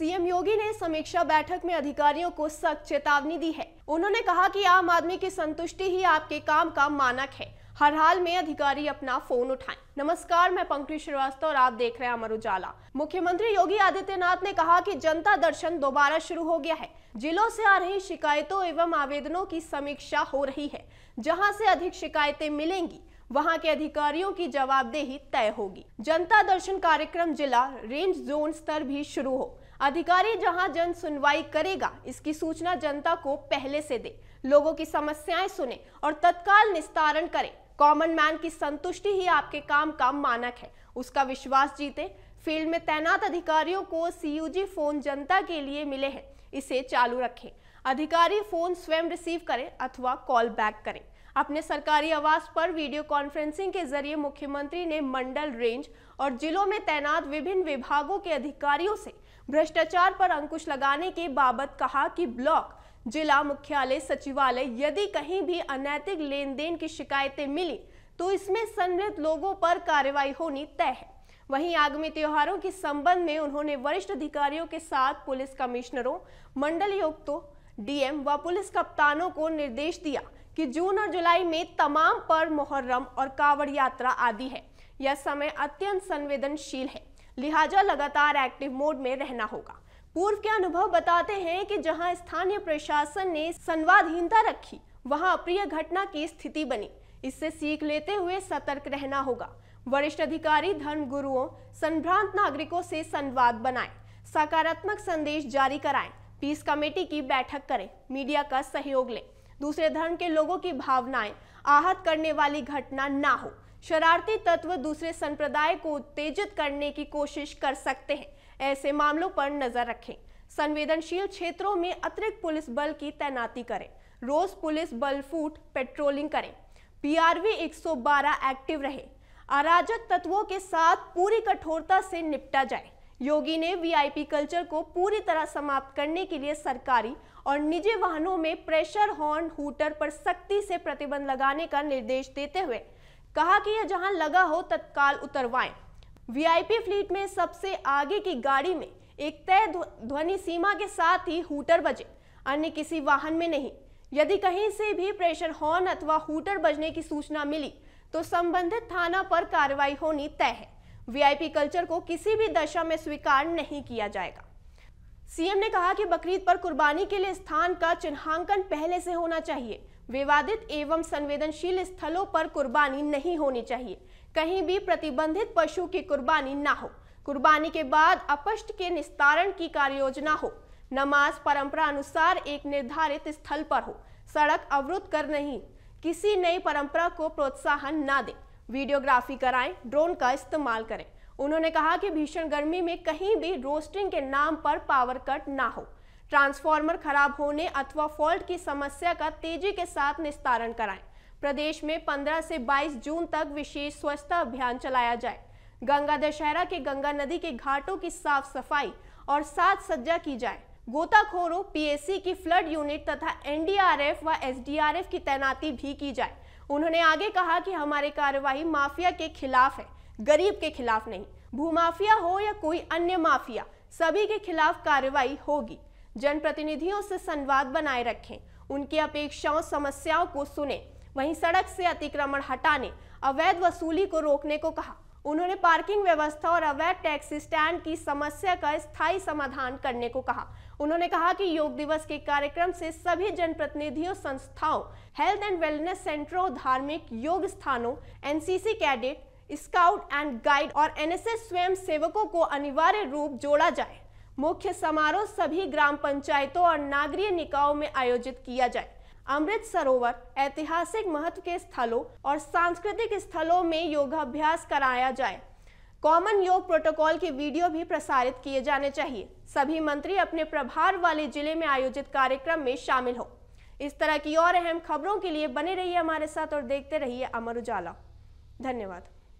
CM योगी ने समीक्षा बैठक में अधिकारियों को सख्त चेतावनी दी है उन्होंने कहा कि आम आदमी की संतुष्टि ही आपके काम का मानक है हर हाल में अधिकारी अपना फोन उठाएं। नमस्कार मैं पंकज श्रीवास्तव और आप देख रहे हैं अमर उजाला मुख्यमंत्री योगी आदित्यनाथ ने कहा कि जनता दर्शन दोबारा शुरू हो गया है जिलों से आ रही शिकायतों एवं आवेदनों की समीक्षा हो रही है जहाँ से अधिक शिकायतें मिलेंगी वहां के अधिकारियों की जवाबदेही तय होगी जनता दर्शन कार्यक्रम जिला रेंज जोन स्तर भी शुरू हो अधिकारी जहां जन सुनवाई करेगा इसकी सूचना जनता को पहले से दे लोगों की समस्याएं सुने और तत्काल निस्तारण करें कॉमन मैन की संतुष्टि ही आपके काम का मानक है उसका विश्वास जीते फील्ड में तैनात अधिकारियों को सीयूजी फोन जनता के लिए मिले हैं इसे चालू रखें अधिकारी फोन स्वयं रिसीव करें अथवा कॉल बैक करें अपने सरकारी आवास पर वीडियो कॉन्फ्रेंसिंग के जरिए मुख्यमंत्री ने मंडल रेंज और जिलों में तैनात विभिन्न विभागों के अधिकारियों से भ्रष्टाचार पर अंकुश लगाने के बाबत कहा कि ब्लॉक जिला मुख्यालय सचिवालय यदि कहीं भी अनैतिक लेन देन की शिकायतें मिली तो इसमें सम्मिलित लोगों पर कार्रवाई होनी तय है वहीं आगामी त्योहारों के संबंध में उन्होंने वरिष्ठ अधिकारियों के साथ पुलिस कमिश्नरों मंडलयुक्तों डीएम व पुलिस कप्तानों को निर्देश दिया कि जून और जुलाई में तमाम पर मुहर्रम और कावड़ यात्रा आदि है यह समय अत्यंत संवेदनशील है लिहाजा लगातार एक्टिव मोड में रहना होगा पूर्व के अनुभव बताते हैं कि जहां स्थानीय प्रशासन ने संवादहीनता रखी वहां अप्रिय घटना की स्थिति बनी इससे सीख लेते हुए सतर्क रहना होगा वरिष्ठ अधिकारी धर्म गुरुओं संभ्रांत नागरिकों से संवाद बनाएं सकारात्मक संदेश जारी कराएं पीस कमेटी की बैठक करें मीडिया का सहयोग लें दूसरे धर्म के लोगों की भावनाएं आहत करने वाली घटना ना हो शरारती तत्व दूसरे संप्रदाय को उत्तेजित करने की कोशिश कर सकते हैं ऐसे मामलों पर नजर रखें संवेदनशील क्षेत्रों में अतिरिक्त पुलिस बल की तैनाती करें रोज पुलिस बल फूट पेट्रोलिंग करें पीआरवी 112 एक्टिव रहे अराजक तत्वों के साथ पूरी कठोरता से निपटा जाए योगी ने वीआईपी कल्चर को पूरी तरह समाप्त करने के लिए सरकारी और निजी वाहनों में प्रेशर हॉर्न हूटर पर सख्ती से प्रतिबंध लगाने का निर्देश देते हुए कहा कि यह जहां लगा हो तत्काल उतरवाएं वीआईपी फ्लीट में सबसे आगे की गाड़ी में एक तय ध्वनि सीमा के साथ ही हूटर बजे अन्य किसी वाहन में नहीं यदि कहीं से भी प्रेशर हॉर्न अथवा हूटर बजने की सूचना मिली तो संबंधित थाना पर कार्रवाई होनी तय है वीआईपी कल्चर को किसी भी दशा में स्वीकार नहीं किया जाएगा सीएम ने कहा कि बकरीद पर कुर्बानी के लिए स्थान का चिन्हांकन पहले से होना चाहिए विवादित एवं संवेदनशील स्थलों पर कुर्बानी नहीं होनी चाहिए कहीं भी प्रतिबंधित पशु की कुर्बानी ना हो कुर्बानी के बाद अपष्ट के निस्तारण की कार्ययोजना हो नमाज परंपरा अनुसार एक निर्धारित स्थल पर हो सड़क अवरुद्ध कर नहीं किसी नई परंपरा को प्रोत्साहन ना दे वीडियोग्राफी कराएं ड्रोन का इस्तेमाल करें उन्होंने कहा कि भीषण गर्मी में कहीं भी रोस्टिंग के नाम पर पावर कट ना हो ट्रांसफार्मर खराब होने अथवा फॉल्ट की समस्या का तेजी के साथ निस्तारण कराएं प्रदेश में 15 से 22 जून तक विशेष स्वच्छता अभियान चलाया जाए गंगा दशहरा के गंगा नदी के घाटों की साफ सफाई और साथ सज्जा की जाए गोताखोरों पीएससी की फ्लड यूनिट तथा एनडीआरएफ व एसडीआरएफ की तैनाती भी की जाए उन्होंने आगे कहा कि हमारी कार्यवाही माफिया के खिलाफ है गरीब के खिलाफ नहीं भूमाफिया हो या कोई अन्य माफिया सभी के खिलाफ कार्रवाई होगी जनप्रतिनिधियों से संवाद बनाए रखें उनकी अपेक्षाओं समस्याओं को सुने वहीं सड़क से अतिक्रमण हटाने अवैध वसूली को रोकने को कहा उन्होंने पार्किंग व्यवस्था और अवैध टैक्सी स्टैंड की समस्या का स्थायी समाधान करने को कहा उन्होंने कहा कि योग दिवस के कार्यक्रम से सभी जनप्रतिनिधियों संस्थाओं हेल्थ एंड वेलनेस सेंटरों धार्मिक योग स्थानों NCC cadet scout and guide और एनएसएस स्वयं सेवकों को अनिवार्य रूप जोड़ा जाए मुख्य समारोह सभी ग्राम पंचायतों और नागरीय निकायों में आयोजित किया जाए अमृत सरोवर ऐतिहासिक महत्व के स्थलों और सांस्कृतिक स्थलों में योगाभ्यास कराया जाए कॉमन योग प्रोटोकॉल के वीडियो भी प्रसारित किए जाने चाहिए सभी मंत्री अपने प्रभार वाले जिले में आयोजित कार्यक्रम में शामिल हो इस तरह की और अहम खबरों के लिए बने रहिए हमारे साथ और देखते रहिए अमर उजाला धन्यवाद